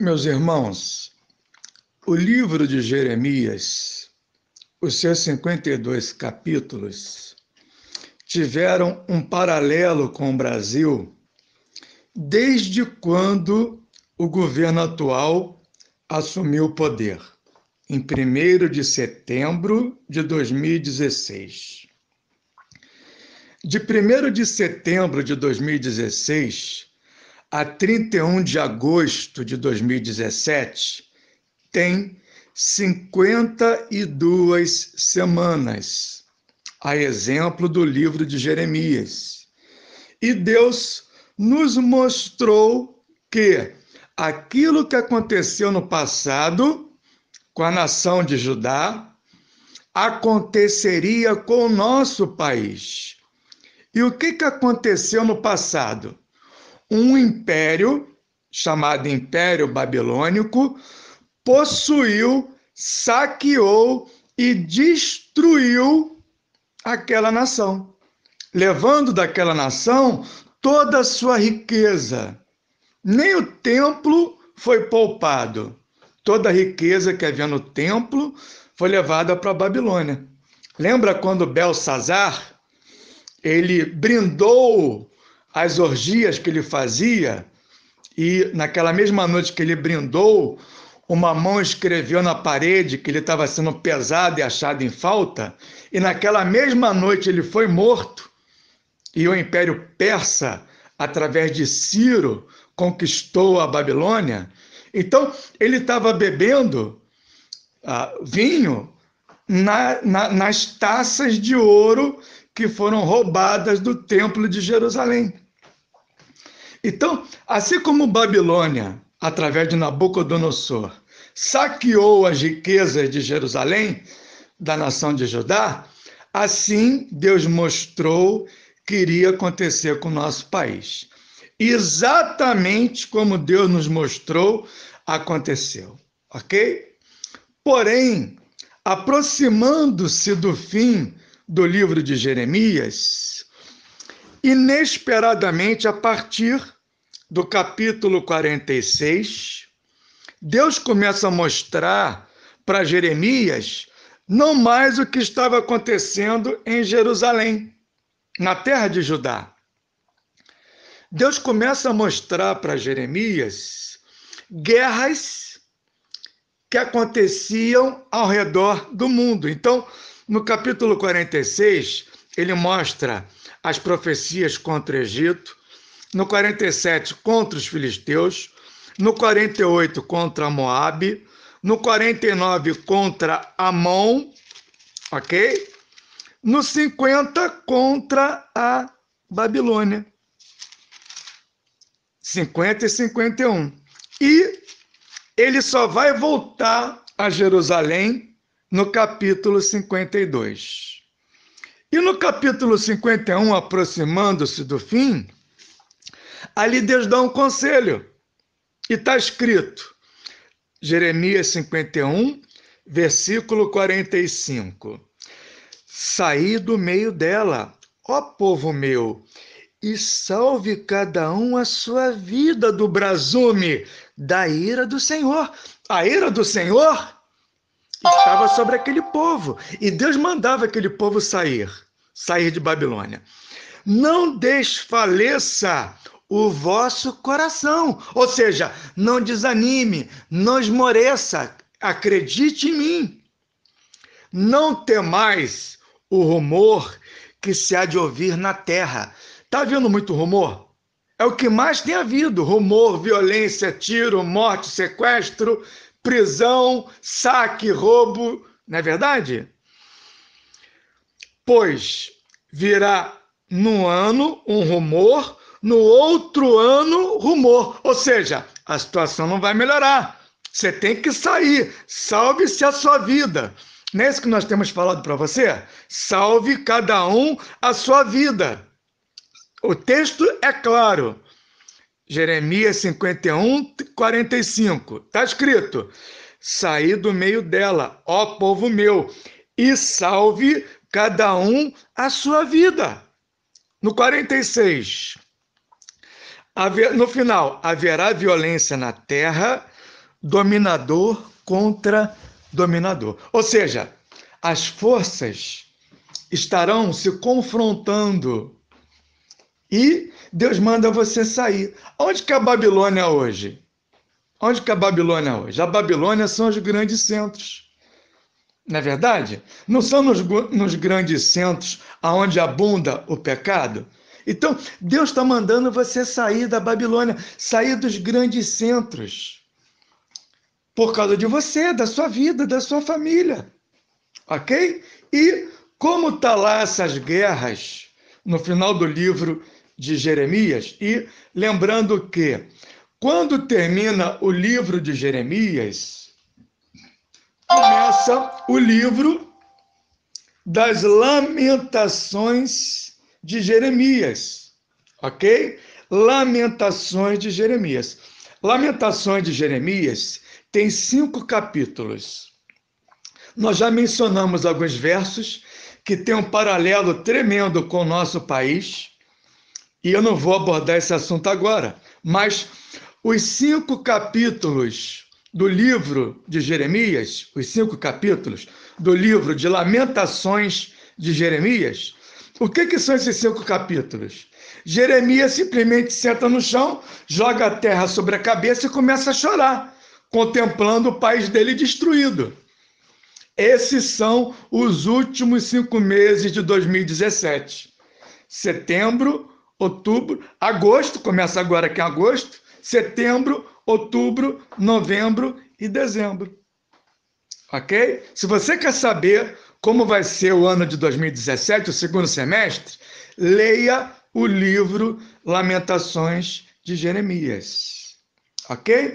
Meus irmãos, o livro de Jeremias, os seus 52 capítulos, tiveram um paralelo com o Brasil desde quando o governo atual assumiu o poder, em 1 de setembro de 2016. De 1 de setembro de 2016 a 31 de agosto de 2017, tem 52 semanas, a exemplo do livro de Jeremias. E Deus nos mostrou que aquilo que aconteceu no passado com a nação de Judá aconteceria com o nosso país. E o que, que aconteceu no passado? um império, chamado Império Babilônico, possuiu, saqueou e destruiu aquela nação, levando daquela nação toda a sua riqueza. Nem o templo foi poupado. Toda a riqueza que havia no templo foi levada para a Babilônia. Lembra quando Belsazar ele brindou as orgias que ele fazia, e naquela mesma noite que ele brindou, uma mão escreveu na parede que ele estava sendo pesado e achado em falta, e naquela mesma noite ele foi morto, e o Império Persa, através de Ciro, conquistou a Babilônia. Então, ele estava bebendo ah, vinho na, na, nas taças de ouro que foram roubadas do Templo de Jerusalém. Então, assim como Babilônia, através de Nabucodonosor, saqueou as riquezas de Jerusalém, da nação de Judá, assim Deus mostrou que iria acontecer com o nosso país. Exatamente como Deus nos mostrou, aconteceu, ok? Porém, aproximando-se do fim do livro de Jeremias, inesperadamente a partir do capítulo 46, Deus começa a mostrar para Jeremias não mais o que estava acontecendo em Jerusalém, na terra de Judá. Deus começa a mostrar para Jeremias guerras que aconteciam ao redor do mundo. Então, no capítulo 46, ele mostra as profecias contra o Egito, no 47 contra os filisteus, no 48 contra Moabe, no 49 contra Amon, ok? No 50 contra a Babilônia. 50 e 51. E ele só vai voltar a Jerusalém no capítulo 52. E no capítulo 51, aproximando-se do fim, ali Deus dá um conselho. E está escrito, Jeremias 51, versículo 45. Saí do meio dela, ó povo meu, e salve cada um a sua vida do brasume da ira do Senhor. A ira do Senhor estava sobre aquele povo e Deus mandava aquele povo sair, sair de Babilônia. Não desfaleça o vosso coração, ou seja, não desanime, não esmoreça, acredite em mim. Não temais o rumor que se há de ouvir na terra, Tá havendo muito rumor? É o que mais tem havido: rumor, violência, tiro, morte, sequestro, prisão, saque, roubo, não é verdade? Pois virá num ano um rumor, no outro ano rumor, ou seja, a situação não vai melhorar. Você tem que sair, salve-se a sua vida. Não é isso que nós temos falado para você? Salve cada um a sua vida. O texto é claro. Jeremias 51, 45. Está escrito: Saí do meio dela, ó povo meu, e salve cada um a sua vida. No 46, no final, haverá violência na terra, dominador contra dominador. Ou seja, as forças estarão se confrontando e Deus manda você sair. Onde que é a Babilônia é hoje? Onde que é a Babilônia é hoje? A Babilônia são os grandes centros. Não é verdade? Não são nos, nos grandes centros aonde abunda o pecado? Então, Deus está mandando você sair da Babilônia, sair dos grandes centros. Por causa de você, da sua vida, da sua família. Ok? E como tá lá essas guerras, no final do livro de Jeremias. E lembrando que, quando termina o livro de Jeremias, começa o livro das Lamentações de Jeremias, ok? Lamentações de Jeremias. Lamentações de Jeremias tem cinco capítulos. Nós já mencionamos alguns versos que têm um paralelo tremendo com o nosso país e eu não vou abordar esse assunto agora, mas os cinco capítulos do livro de Jeremias, os cinco capítulos do livro de Lamentações de Jeremias, o que, que são esses cinco capítulos? Jeremias simplesmente senta no chão, joga a terra sobre a cabeça e começa a chorar, contemplando o país dele destruído. Esses são os últimos cinco meses de 2017. Setembro, outubro, agosto, começa agora que é agosto, setembro, outubro, novembro e dezembro. Ok? Se você quer saber como vai ser o ano de 2017, o segundo semestre, leia o livro Lamentações de Jeremias. Ok?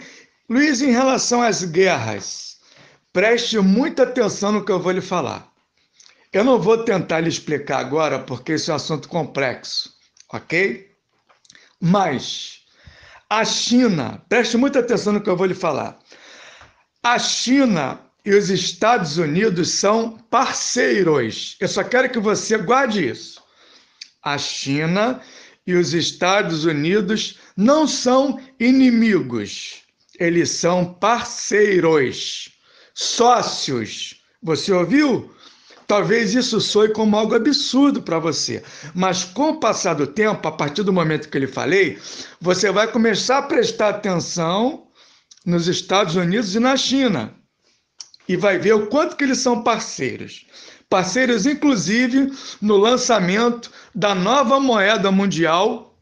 Luiz, em relação às guerras, preste muita atenção no que eu vou lhe falar. Eu não vou tentar lhe explicar agora, porque esse é um assunto complexo ok? Mas a China, preste muita atenção no que eu vou lhe falar. A China e os Estados Unidos são parceiros. Eu só quero que você guarde isso. A China e os Estados Unidos não são inimigos, eles são parceiros, sócios. Você ouviu? Talvez isso soe como algo absurdo para você, mas com o passar do tempo, a partir do momento que ele falei, você vai começar a prestar atenção nos Estados Unidos e na China e vai ver o quanto que eles são parceiros. Parceiros, inclusive, no lançamento da nova moeda mundial,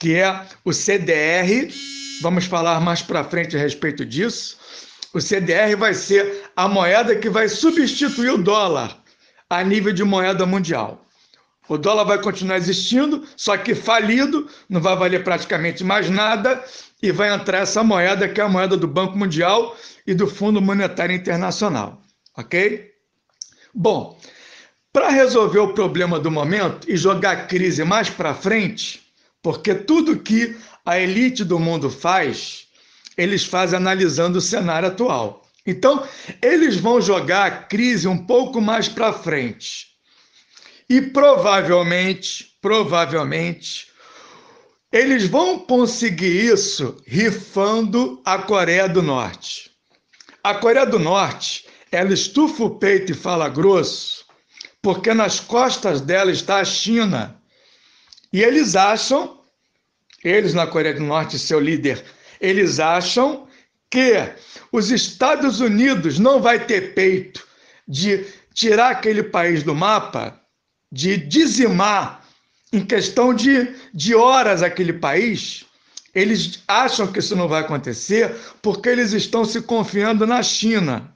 que é o CDR. Vamos falar mais para frente a respeito disso. O CDR vai ser a moeda que vai substituir o dólar a nível de moeda mundial. O dólar vai continuar existindo, só que falido, não vai valer praticamente mais nada e vai entrar essa moeda que é a moeda do Banco Mundial e do Fundo Monetário Internacional, OK? Bom, para resolver o problema do momento e jogar a crise mais para frente, porque tudo que a elite do mundo faz, eles fazem analisando o cenário atual. Então, eles vão jogar a crise um pouco mais para frente. E provavelmente, provavelmente, eles vão conseguir isso rifando a Coreia do Norte. A Coreia do Norte, ela estufa o peito e fala grosso, porque nas costas dela está a China. E eles acham, eles na Coreia do Norte, seu líder eles acham que os Estados Unidos não vai ter peito de tirar aquele país do mapa, de dizimar em questão de, de horas aquele país. Eles acham que isso não vai acontecer porque eles estão se confiando na China.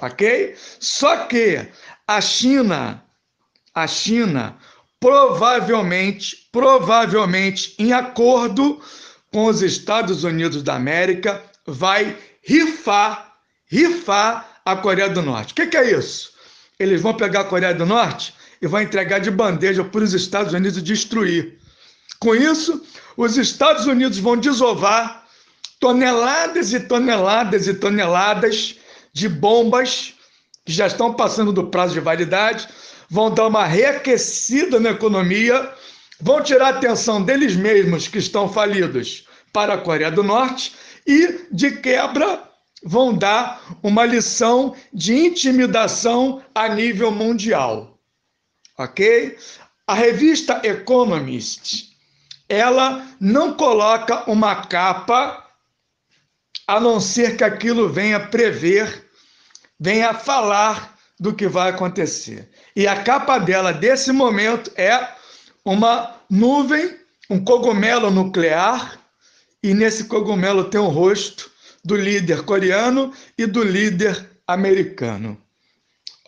Ok? Só que a China, a China provavelmente, provavelmente em acordo com os Estados Unidos da América vai rifar, rifar a Coreia do Norte. O que, que, é isso? Eles vão pegar a Coreia do Norte e vão entregar de bandeja para os Estados Unidos destruir. Com isso, os Estados Unidos vão desovar toneladas e toneladas e toneladas de bombas que já estão passando do prazo de validade, vão dar uma reaquecida na economia, vão tirar a atenção deles mesmos que estão falidos para a Coreia do Norte e, de quebra, vão dar uma lição de intimidação a nível mundial. Ok? A revista Economist, ela não coloca uma capa a não ser que aquilo venha prever, venha falar do que vai acontecer. E a capa dela desse momento é uma nuvem, um cogumelo nuclear e nesse cogumelo tem o rosto do líder coreano e do líder americano.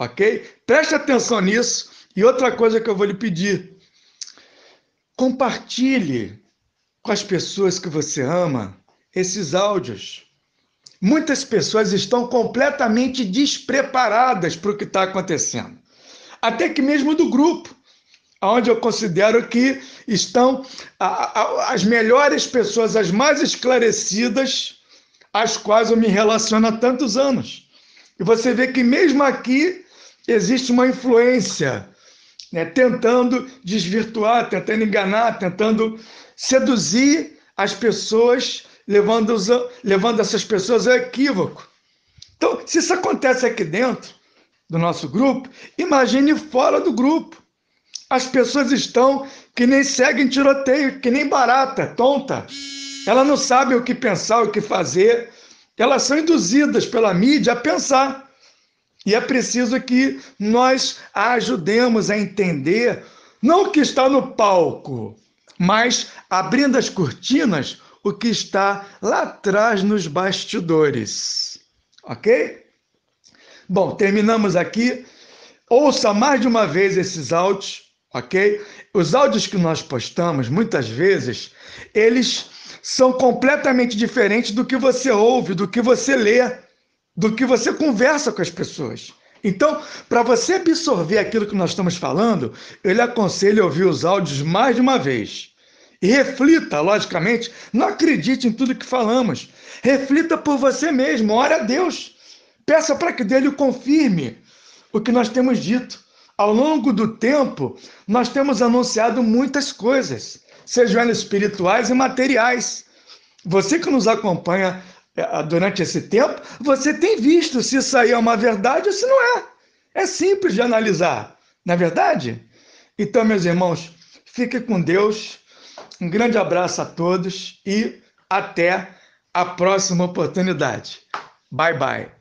Ok? Preste atenção nisso. E outra coisa que eu vou lhe pedir: compartilhe com as pessoas que você ama esses áudios. Muitas pessoas estão completamente despreparadas para o que está acontecendo. Até que mesmo do grupo onde eu considero que estão as melhores pessoas, as mais esclarecidas, às quais eu me relaciono há tantos anos. E você vê que mesmo aqui existe uma influência, né, tentando desvirtuar, tentando enganar, tentando seduzir as pessoas, levando, os, levando essas pessoas ao equívoco. Então, se isso acontece aqui dentro do nosso grupo, imagine fora do grupo. As pessoas estão que nem seguem tiroteio, que nem barata, tonta. Elas não sabem o que pensar, o que fazer. Elas são induzidas pela mídia a pensar. E é preciso que nós a ajudemos a entender, não o que está no palco, mas abrindo as cortinas, o que está lá atrás nos bastidores. Ok? Bom, terminamos aqui. Ouça mais de uma vez esses áudios ok? Os áudios que nós postamos, muitas vezes, eles são completamente diferentes do que você ouve, do que você lê, do que você conversa com as pessoas. Então, para você absorver aquilo que nós estamos falando, eu lhe aconselho a ouvir os áudios mais de uma vez. E reflita, logicamente, não acredite em tudo que falamos. Reflita por você mesmo, ore a Deus. Peça para que Ele confirme o que nós temos dito. Ao longo do tempo, nós temos anunciado muitas coisas, sejam elas espirituais e materiais. Você que nos acompanha é, durante esse tempo, você tem visto se isso aí é uma verdade ou se não é. É simples de analisar, não é verdade? Então, meus irmãos, fique com Deus. Um grande abraço a todos e até a próxima oportunidade. Bye, bye.